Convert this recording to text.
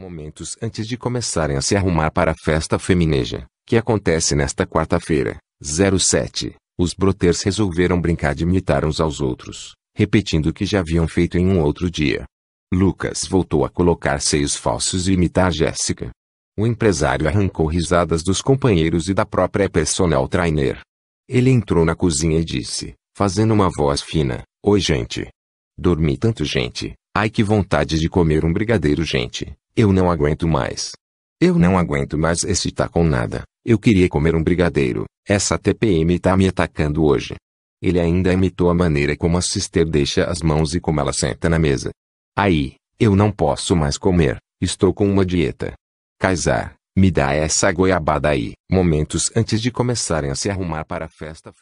Momentos antes de começarem a se arrumar para a festa femineja, que acontece nesta quarta-feira, 07, os broters resolveram brincar de imitar uns aos outros, repetindo o que já haviam feito em um outro dia. Lucas voltou a colocar seios falsos e imitar Jéssica. O empresário arrancou risadas dos companheiros e da própria personal trainer. Ele entrou na cozinha e disse, fazendo uma voz fina, Oi gente. Dormi tanto gente, ai que vontade de comer um brigadeiro gente, eu não aguento mais. Eu não aguento mais esse tá com nada. Eu queria comer um brigadeiro. Essa TPM tá me atacando hoje. Ele ainda imitou a maneira como a sister deixa as mãos e como ela senta na mesa. Aí, eu não posso mais comer. Estou com uma dieta. Kaisar, me dá essa goiabada aí. Momentos antes de começarem a se arrumar para a festa.